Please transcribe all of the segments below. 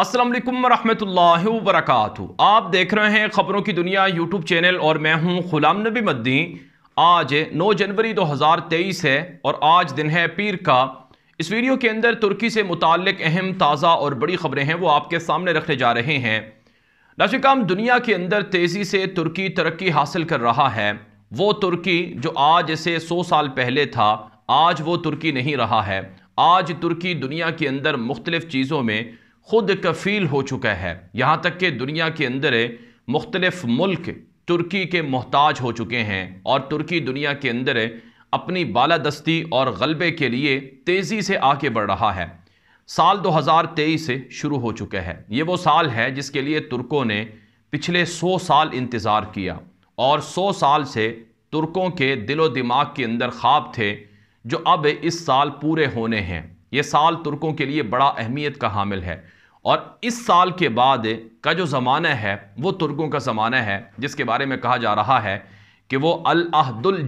असलम वरहमल वरक आप देख रहे हैं ख़बरों की दुनिया यूट्यूब चैनल और मैं हूं गुलाम नबी मद्दी आज 9 जनवरी 2023 है और आज दिन है पीर का इस वीडियो के अंदर तुर्की से मुतक अहम ताज़ा और बड़ी ख़बरें हैं वो आपके सामने रखने जा रहे हैं नाशिकाम दुनिया के अंदर तेज़ी से तुर्की तरक्की हासिल कर रहा है वो तुर्की जो आज से सौ साल पहले था आज वो तुर्की नहीं रहा है आज तुर्की दुनिया के अंदर मुख्तलिफ़ चीज़ों में ख़ुद कफ़ील हो चुका है यहाँ तक कि दुनिया के अंदर मुख्तलफ़ मुल्क तुर्की के मोहताज हो चुके हैं और तुर्की दुनिया के अंदर अपनी बालादस्ती और गलबे के लिए तेज़ी से आगे बढ़ रहा है साल 2023 से शुरू हो चुका है ये वो साल है जिसके लिए तुर्कों ने पिछले 100 साल इंतज़ार किया और 100 साल से तुर्कों के दिलो दिमाग के अंदर ख्वाब थे जो अब इस साल पूरे होने हैं ये साल तुर्कों के लिए बड़ा अहमियत का हामिल है और इस साल के बाद का जो ज़माना है वो तुर्कों का ज़माना है जिसके बारे में कहा जा रहा है कि वो अल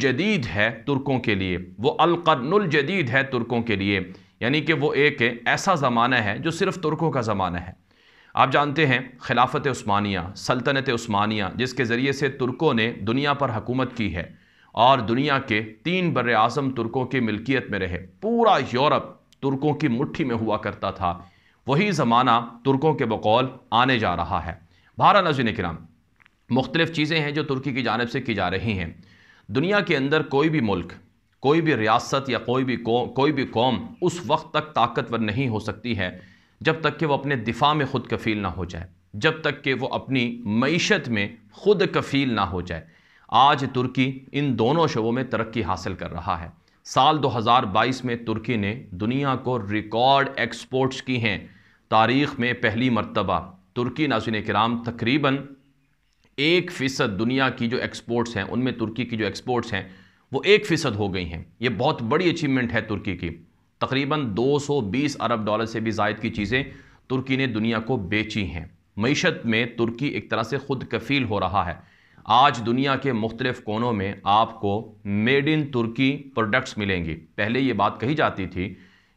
जदीद है तुर्कों के लिए वो अलकरनुल जदीद है तुर्कों के लिए यानी कि वो एक ऐसा ज़माना है जो सिर्फ़ तुर्कों का ज़माना है आप जानते हैं खिलाफत उस्मानिया सल्तनत उस्मानिया जिसके ज़रिए से तुर्कों ने दुनिया पर हकूमत की है और दुनिया के तीन बर अज़म तुर्कों की मिल्कियत में रहे पूरा यूरोप तुर्कों की मुट्ठी में हुआ करता था वही ज़माना तुर्कों के बकौल आने जा रहा है भारत नजीन कराम मुख्तलिफ़ चीज़ें हैं जो तुर्की की जानब से की जा रही हैं दुनिया के अंदर कोई भी मुल्क कोई भी रियासत या कोई भी कौ, कोई भी कौम उस वक्त तक ताकतवर नहीं हो सकती है जब तक कि वह अपने दिफा में ख़ुद कफ़ील ना हो जाए जब तक कि वह अपनी मीशत में ख़ुद कफ़ील ना हो जाए आज तुर्की इन दोनों शबों में तरक्की हासिल कर रहा है साल 2022 में तुर्की ने दुनिया को रिकॉर्ड एक्सपोर्ट्स की हैं तारीख़ में पहली मरतबा तुर्की नाजिन कराम तकरीबन एक फ़ीसद दुनिया की जो एक्सपोर्ट्स हैं उनमें तुर्की की जो एक्सपोर्ट्स हैं वो एक फ़ीसद हो गई हैं ये बहुत बड़ी अचीवमेंट है तुर्की की तकरीबन 220 अरब डॉलर से भी जायद की चीज़ें तुर्की ने दुनिया को बेची हैं मीशत में तुर्की एक तरह से खुद कफील हो रहा है आज दुनिया के मुख्तलिफ कोनों में आपको मेड इन तुर्की प्रोडक्ट्स मिलेंगी पहले ये बात कही जाती थी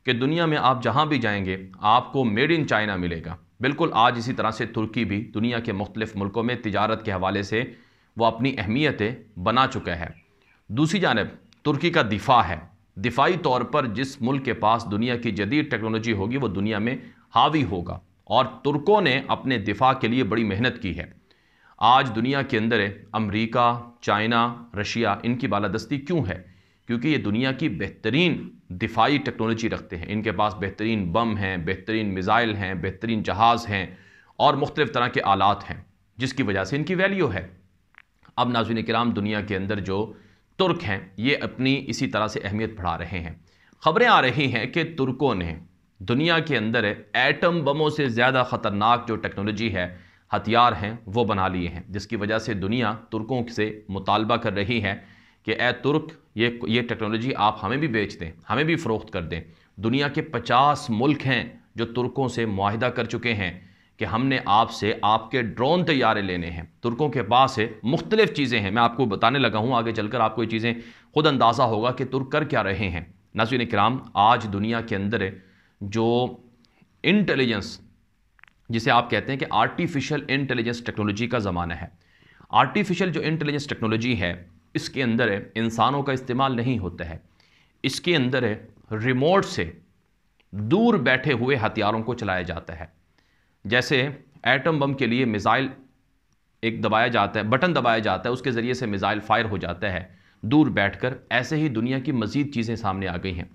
कि दुनिया में आप जहाँ भी जाएंगे आपको मेड इन चाइना मिलेगा बिल्कुल आज इसी तरह से तुर्की भी दुनिया के मुख्तलिफ मुल्कों में तजारत के हवाले से वो अपनी अहमियतें बना चुका है दूसरी जानब तुर्की का दिफा है दिफाई तौर पर जिस मुल्क के पास दुनिया की जदीद टेक्नोलॉजी होगी वो दुनिया में हावी होगा और तुर्कों ने अपने दिफा के लिए बड़ी मेहनत की है आज दुनिया के अंदर है चाइना रशिया इनकी बालादस्ती क्यों है क्योंकि ये दुनिया की बेहतरीन दिफाई टेक्नोलॉजी रखते हैं इनके पास बेहतरीन बम हैं बेहतरीन मिज़ाइल हैं बेहतरीन जहाज़ हैं और मुख्तलिफ़ तरह के आलात हैं जिसकी वजह से इनकी वैल्यू है अब नाजुन कराम दुनिया के अंदर जो तुर्क हैं ये अपनी इसी तरह से अहमियत बढ़ा रहे हैं खबरें आ रही हैं कि तुर्कों ने दुनिया के अंदर एटम बमों से ज़्यादा ख़तरनाक जो टेक्नोलॉजी है हथियार हैं वो बना लिए हैं जिसकी वजह से दुनिया तुर्कों से मुतालबा कर रही है कि ए तुर्क ये ये टेक्नोलॉजी आप हमें भी बेच दें हमें भी फ़रोख्त कर दें दुनिया के पचास मुल्क हैं जो तुर्कों से माहिदा कर चुके हैं कि हमने आपसे आपके ड्रोन तैयारे लेने हैं तुर्कों के पास है मुख्तलिफ़ चीज़ें हैं मैं आपको बताने लगा हूँ आगे चलकर आपको ये चीज़ें खुद अंदाज़ा होगा कि तुर्क कर क्या रहे हैं नाजिन कराम आज दुनिया के अंदर जो इंटेलिजेंस जिसे आप कहते हैं कि आर्टिफिशियल इंटेलिजेंस टेक्नोलॉजी का ज़माना है आर्टिफिशियल जो इंटेलिजेंस टेक्नोलॉजी है इसके अंदर इंसानों का इस्तेमाल नहीं होता है इसके अंदर रिमोट से दूर बैठे हुए हथियारों को चलाया जाता है जैसे एटम बम के लिए मिज़ाइल एक दबाया जाता है बटन दबाया जाता है उसके ज़रिए से मिज़ाइल फायर हो जाता है दूर बैठकर ऐसे ही दुनिया की मज़ीद चीज़ें सामने आ गई हैं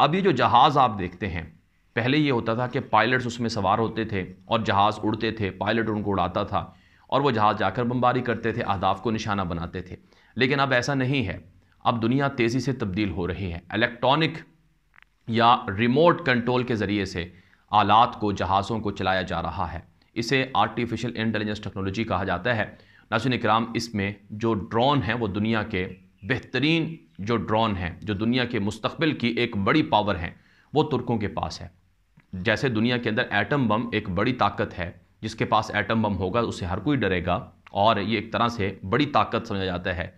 अब ये जो जहाज़ आप देखते हैं पहले ये होता था कि पायलट्स उसमें सवार होते थे और जहाज़ उड़ते थे पायलट उनको उड़ाता था और वो जहाज़ जाकर बमबारी करते थे अहदाफ को निशाना बनाते थे लेकिन अब ऐसा नहीं है अब दुनिया तेज़ी से तब्दील हो रही है इलेक्ट्रॉनिक या रिमोट कंट्रोल के ज़रिए से आलात को जहाज़ों को चलाया जा रहा है इसे आर्टिफिशियल इंटेलिजेंस टेक्नोलॉजी कहा जाता है नासिन इक्राम इसमें जो ड्रोन हैं वो दुनिया के बेहतरीन जो ड्रोन हैं जो दुनिया के मुस्तबिल की एक बड़ी पावर हैं वो तुर्कों के पास है जैसे दुनिया के अंदर एटम बम एक बड़ी ताकत है जिसके पास एटम बम होगा उसे हर कोई डरेगा और ये एक तरह से बड़ी ताकत समझा जाता है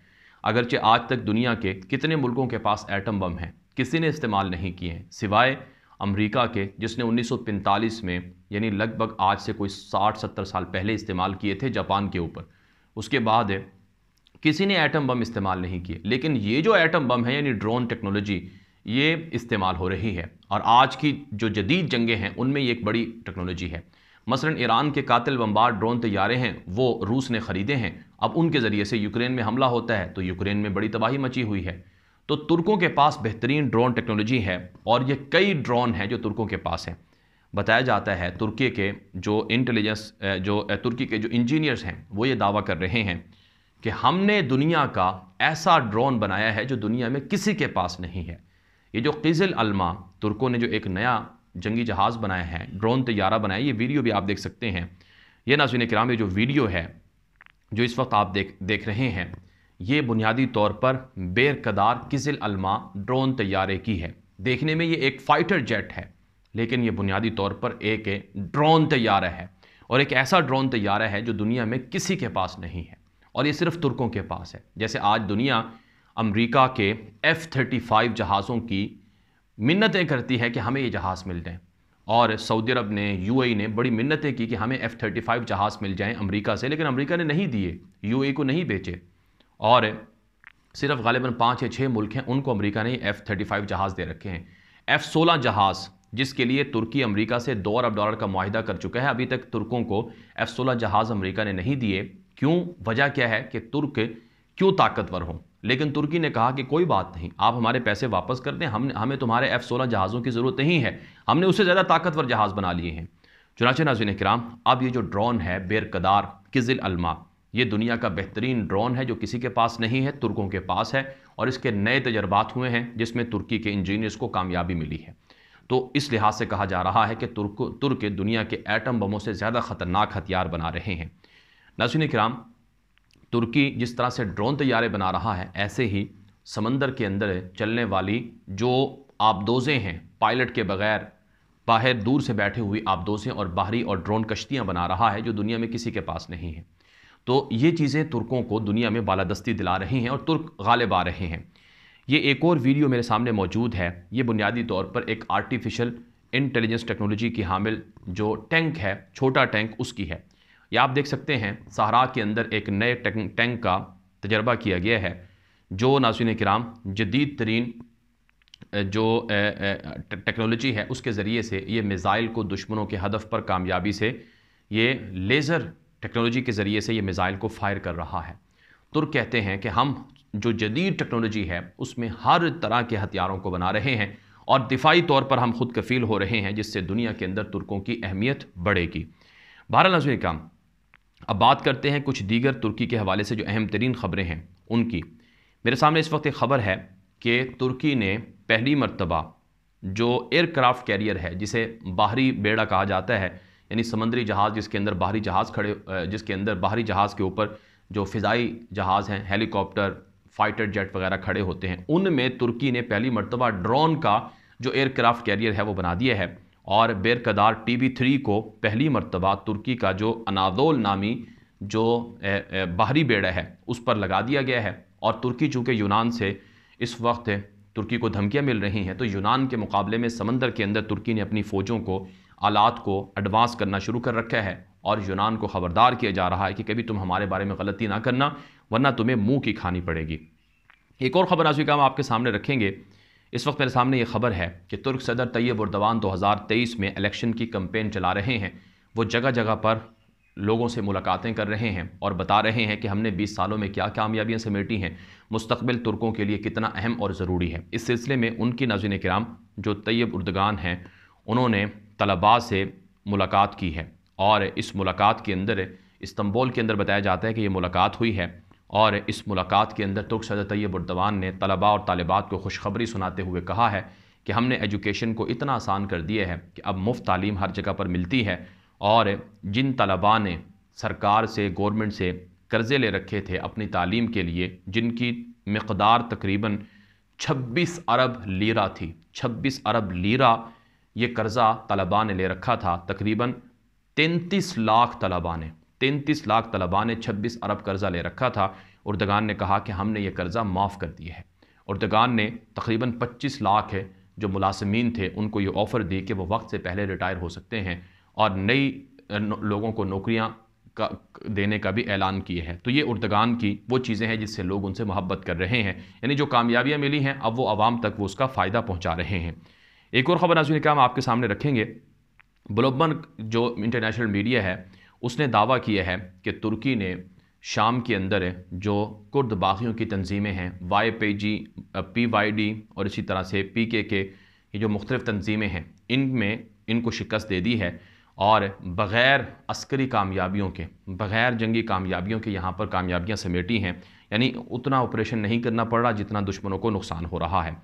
अगरचे आज तक दुनिया के कितने मुल्कों के पास एटम बम हैं किसी ने इस्तेमाल नहीं किए हैं सिवाय अमेरिका के जिसने 1945 में यानी लगभग आज से कोई 60-70 साल पहले इस्तेमाल किए थे जापान के ऊपर उसके बाद किसी ने एटम बम इस्तेमाल नहीं किए लेकिन ये जो एटम बम है यानी ड्रोन टेक्नोलॉजी ये इस्तेमाल हो रही है और आज की जो जदीद जंगें हैं उनमें ये एक बड़ी टेक्नोलॉजी है मसलन ईरान के कातिल बम्बार ड्रोन तैयारे हैं वो रूस ने ख़रीदे हैं अब उनके ज़रिए से यूक्रेन में हमला होता है तो यूक्रेन में बड़ी तबाही मची हुई है तो तुर्कों के पास बेहतरीन ड्रोन टेक्नोलॉजी है और ये कई ड्रोन हैं जो तुर्कों के पास हैं बताया जाता है तुर्की के जो इंटेलिजेंस जो तुर्की के जो इंजीनियर्स हैं वो ये दावा कर रहे हैं कि हमने दुनिया का ऐसा ड्रोन बनाया है जो दुनिया में किसी के पास नहीं है ये जो किज़ल अलमा तुर्कों ने जो एक नया जंगी जहाज़ बनाया है ड्रोन तैयारा बनाया ये वीडियो भी आप देख सकते हैं ये नाजुन कराम ये जो वीडियो है जो इस वक्त आप देख देख रहे हैं ये बुनियादी तौर पर बेरकदार किज़ल अलमा ड्रोन तैयारे की है देखने में ये एक फ़ाइटर जेट है लेकिन ये बुनियादी तौर पर एक ड्रोन तैयारा है और एक ऐसा ड्रोन तैयारा है जो दुनिया में किसी के पास नहीं है और ये सिर्फ तुर्कों के पास है जैसे आज दुनिया अमेरिका के एफ़ थर्टी फाइव जहाज़ों की मिन्नतें करती है कि हमें ये जहाज़ मिल जाएँ और सऊदी अरब ने ए e ने बड़ी मिन्नतें की कि हमें एफ़ थर्टी फाइव जहाज़ मिल जाएँ अमरीका से लेकिन अमरीका ने नहीं दिए ए e को नहीं बेचे और सिर्फ गालिबा पाँच या छः मुल्क हैं उनको अमरीका ने एफ़ थर्टी फाइव जहाज़ दे रखे हैं एफ़ सोलह जहाज़ जिसके लिए तुर्की अमरीका से दो अरब डॉलर का माहिदा कर चुका है अभी तक तुर्कों को एफ़ सोलह जहाज़ अमरीका ने नहीं दिए क्यों वजह क्या है कि तुर्क क्यों ताकतवर हों लेकिन तुर्की ने कहा कि कोई बात नहीं आप हमारे पैसे वापस कर दें हमने हमें तुम्हारे एफ़ सोलह जहाज़ों की ज़रूरत नहीं है हमने उससे ज़्यादा ताकतवर जहाज़ बना लिए हैं चुनाचे नाजिन कराम अब ये जो ड्रोन है बेरकदार किजिल अलमा ये दुनिया का बेहतरीन ड्रोन है जो किसी के पास नहीं है तुर्कों के पास है और इसके नए तजर्बात हुए हैं जिसमें तुर्की के इंजीनियर्स को कामयाबी मिली है तो इस लिहाज से कहा जा रहा है कि तुर्क तुर्क दुनिया के एटम बमों से ज़्यादा ख़तरनाक हथियार बना रहे हैं नासिन कराम तुर्की जिस तरह से ड्रोन तैयारे बना रहा है ऐसे ही समंदर के अंदर चलने वाली जो आबदोज़ें हैं पायलट के बगैर बाहर दूर से बैठे हुए आबदोज़ें और बाहरी और ड्रोन कश्तियाँ बना रहा है जो दुनिया में किसी के पास नहीं है तो ये चीज़ें तुर्कों को दुनिया में बालादस्ती दिला रही हैं और तुर्क गालिब आ रहे हैं ये एक और वीडियो मेरे सामने मौजूद है ये बुनियादी तौर पर एक आर्टिफिशियल इंटेलिजेंस टेक्नोलॉजी की हामिल जो टैंक है छोटा टैंक उसकी है या आप देख सकते हैं सहारा के अंदर एक नए टैंक का तजर्बा किया गया है जो नासिन कराम जदीद तरीन जो टेक्नोलॉजी है उसके ज़रिए से ये मिज़ाइल को दुश्मनों के हदफ पर कामयाबी से ये लेज़र टेक्नोलॉजी के ज़रिए से ये मिज़ाइल को फायर कर रहा है तुर्क कहते हैं कि हम जो जदीद टेक्नोलॉजी है उसमें हर तरह के हथियारों को बना रहे हैं और दिफाई तौर पर हम खुद कफील हो रहे हैं जिससे दुनिया के अंदर तुर्कों की अहमियत बढ़ेगी बहरहाल नजर काम अब बात करते हैं कुछ दीगर तुर्की के हवाले से जो अहम तरीन ख़बरें हैं उनकी मेरे सामने इस वक्त एक ख़बर है कि तुर्की ने पहली मरतबा जो एयरक्राफ्ट कैरियर है जिसे बाहरी बेड़ा कहा जाता है यानी समंदरी जहाज़ जिसके अंदर बाहरी जहाज़ खड़े जिसके अंदर बाहरी जहाज़ के ऊपर जो फ़िज़ाई जहाज़ हैं हेलीकॉप्टर फाइटर जेट वगैरह खड़े होते हैं उनमें तुर्की ने पहली मरतबा ड्रोन का जो एयरक्राफ्ट कैरियर है वो बना दिया है और बेरकदार टी बी थ्री को पहली मरतबा तुर्की का जो अनादोल नामी जो बाहरी बेड़ा है उस पर लगा दिया गया है और तुर्की चूँकि यूनान से इस वक्त तुर्की को धमकियाँ मिल रही हैं तो यूनान के मुकाबले में समंदर के अंदर तुर्की ने अपनी फ़ौजों को आलात को एडवांस करना शुरू कर रखा है और यूनान को ख़बरदार किया जा रहा है कि कभी तुम हमारे बारे में गलती ना करना वरना तुम्हें मुँह की खानी पड़ेगी एक और ख़बर आज काम आपके सामने रखेंगे इस वक्त मेरे सामने ये खबर है कि तुर्क सदर तैयब उर्दवान 2023 में इलेक्शन की कम्पेन चला रहे हैं वो जगह जगह पर लोगों से मुलाकातें कर रहे हैं और बता रहे हैं कि हमने 20 सालों में क्या कामयाबियाँ समेटी हैं मुस्तबिल तुर्कों के लिए कितना अहम और ज़रूरी है इस सिलसिले में उनकी नाजिन कराम जो तैयब उर्दगान हैं उन्होंने तलबा से मुलाकात की है और इस मुलाकात के अंदर इस्तंबोल के अंदर बताया जाता है कि ये मुलाकात हुई है और इस मुलाकात के अंदर तुर्क सदर तैयब उर्दवान ने तलबा और तलबात को खुशखबरी सुनाते हुए कहा है कि हमने एजुकेशन को इतना आसान कर दिया है कि अब मुफ्त तालीम हर जगह पर मिलती है और जिन तलबा ने सरकार से गवर्नमेंट से कर्ज़े ले रखे थे अपनी तालीम के लिए जिनकी मकदार तकरीबन 26 अरब लीरा थी 26 अरब लीरा ये कर्ज़ा तलबा ने ले रखा था तकरीबन 33 लाख तलबा ने तैंतीस लाख तलबा ने छब्बीस अरब कर्ज़ा ले रखा था उर्दगान ने कहा कि हमने ये कर्ज़ा माफ़ कर दिया है उर्दगान ने तकरीबन पच्चीस लाख है जो मुलाजमीन थे उनको ये ऑफ़र दी कि वो वक्त से पहले रिटायर हो सकते हैं और नई लोगों को नौकरियाँ का देने का भी ऐलान किए हैं तो ये उर्दगान की वो चीज़ें हैं जिससे लोग उनसे मोहब्बत कर रहे हैं यानी जो कामयाबियाँ मिली हैं अब वो आवाम तक वो उसका फ़ायदा पहुँचा रहे हैं एक और ख़बर नाजुल हम आपके सामने रखेंगे ग्लोबल जो इंटरनेशनल मीडिया है उसने दावा किया है कि तुर्की ने शाम के अंदर जो कुर्द बागियों की तंजीमें हैं वाई पे जी पी वाई डी और इसी तरह से पी के के ये जो मुख्तलिफ तंजीमें हैं इन में इनको शिकस्त दे दी है और बग़ैर अस्करी कामयाबियों के बग़ैर जंगी कामयाबियों के यहाँ पर कामयाबियाँ समेटी हैं यानी उतना ऑपरेशन नहीं करना पड़ रहा जितना दुश्मनों को नुकसान हो रहा है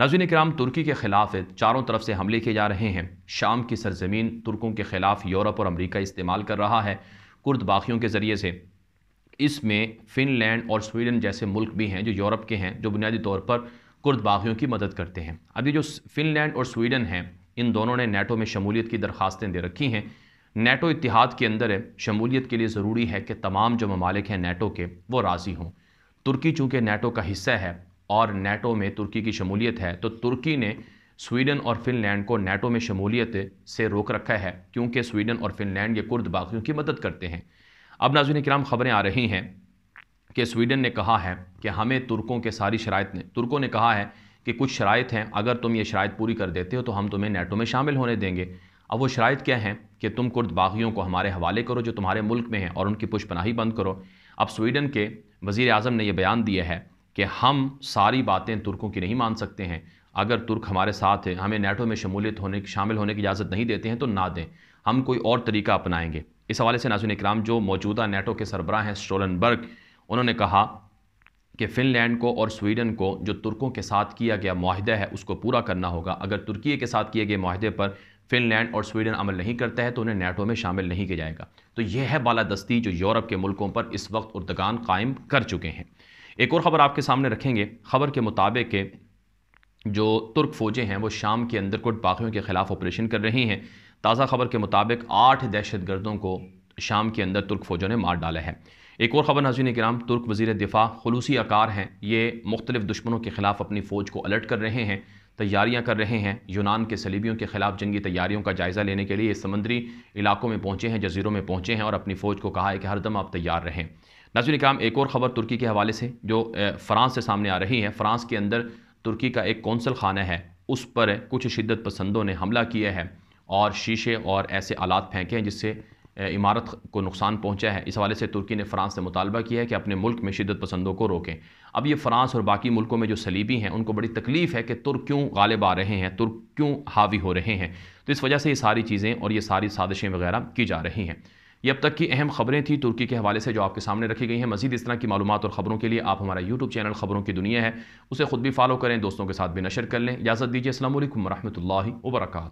नाजिन कराम तुर्की के ख़िलाफ़ चारों तरफ से हमले किए जा रहे हैं शाम की सरजमीन तुर्कों के ख़िलाफ़ यूरोप और अमरीका इस्तेमाल कर रहा है कुर्द बाखियों के ज़रिए से इसमें फिनलैंड और स्वीडन जैसे मुल्क भी हैं जो यूरोप के हैं जो बुनियादी तौर पर कुर्द बाखियों की मदद करते हैं अभी जो फिनलैंड और स्वीडन हैं इन दोनों ने नेटो में शमूलियत की दरख्वास्तें दे रखी हैं नेटो इतिहाद के अंदर है शमूलियत के लिए ज़रूरी है कि तमाम जो ममालिक हैं नेटो के वो राज़ी हों तुर्की चूँकि नेटो का हिस्सा है और नेटो में तुर्की की शमूलियत है तो तुर्की ने स्वीडन और फिनलैंड को नेटो में शमूलियत से रोक रखा है क्योंकि स्वीडन और फिनलैंड ये कुर्द बागियों की मदद करते हैं अब नाजुन कराम ख़बरें आ रही हैं कि स्वीडन ने कहा है कि हमें तुर्कों के सारी शरात ने तुर्कों ने कहा है कि कुछ शरात हैं अगर तुम ये शरात पूरी कर देते हो तो हम तुम्हें नेटो में शामिल होने देंगे अब वो शरात क्या हैं कि तुम कुर्द बागियों को हमारे हवाले करो जो तुम्हारे मुल्क में हैं और उनकी पुष्पनाही बंद करो अब स्वीडन के वज़ी अजम ने यह बयान दिया है कि हम सारी बातें तुर्कों की नहीं मान सकते हैं अगर तुर्क हमारे साथ हैं हमें नेटो में शमूलियत होने शामिल होने की इजाज़त नहीं देते हैं तो ना दें हम कोई और तरीका अपनाएंगे इस हवाले से नाजुन इक्राम जो मौजूदा नेटो के सरबराह हैं स्टोलनबर्ग उन्होंने कहा कि फ़िनलैंड को और स्वीडन को जो तुर्कों के साथ किया गया माहे है उसको पूरा करना होगा अगर तुर्की के साथ किए गए माहदे पर फ़िनलैंड और स्वीडन अमल नहीं करता है तो उन्हें नेटो में शामिल नहीं किया जाएगा तो यह है बाला दस्ती जो यूरोप के मुल्कों पर इस वक्त उर्दगान कायम कर चुके हैं एक और ख़बर आपके सामने रखेंगे ख़बर के मुताबिक के जो तुर्क फ़ौजें हैं वो शाम के अंदर कुट बागियों के ख़िलाफ़ ऑपरेशन कर रही हैं ताज़ा खबर के मुताबिक आठ दहशत गर्दों को शाम के अंदर तुर्क फ़ौजों ने मार डाला है एक और ख़बर नाजीन कराम तुर्क वजीर दिफा खलूसी अकार हैं ये मुख्तलिफ दुश्मनों के ख़िलाफ़ अपनी फ़ौज को अलर्ट कर रहे हैं तैयारियां कर रहे हैं यूनान के सलीबियों के ख़िलाफ़ जंगी तैयारियों का जायज़ा लेने के लिए समंदरी इलाकों में पहुँचे हैं जजीरों में पहुँचे हैं और अपनी फ़ौज को कहा है कि हरदम आप तैयार रहें नाजुल काम एक और ख़बर तुर्की के हवाले से जो फ़्रांस से सामने आ रही है फ़्रांस के अंदर तुर्की का एक कौंसल खाना है उस पर कुछ शिद्दत पसंदों ने हमला किया है और शीशे और ऐसे आलात फेंके हैं जिससे इमारत को नुकसान पहुंचा है इस हवाले से तुर्की ने फ़्रांस से मुतालबा किया है कि अपने मुल्क में शिदत पसंदों को रोकें अब ये फ़्रांस और बाकी मुल्कों में जो सलीबी हैं उनको बड़ी तकलीफ़ है कि तुर्क क्यों गालिब आ रहे हैं तुर्क क्यों हावी हो रहे हैं तो इस वजह से ये सारी चीज़ें और ये सारी साजिशें वगैरह की जा रही हैं ये अब तक की अहम खबरें थी तुर्की के हवाले से जो आपके सामने रखी गई हैं मजीद इस तरह की मालूम और खबरों के लिए आप हमारा यूट्यूब चैनल खबरों की दुनिया है उसे खुद भी फॉलो करें दोस्तों के साथ भी नशर कर लें इजाज़त दीजिए असल वरहमल वर्का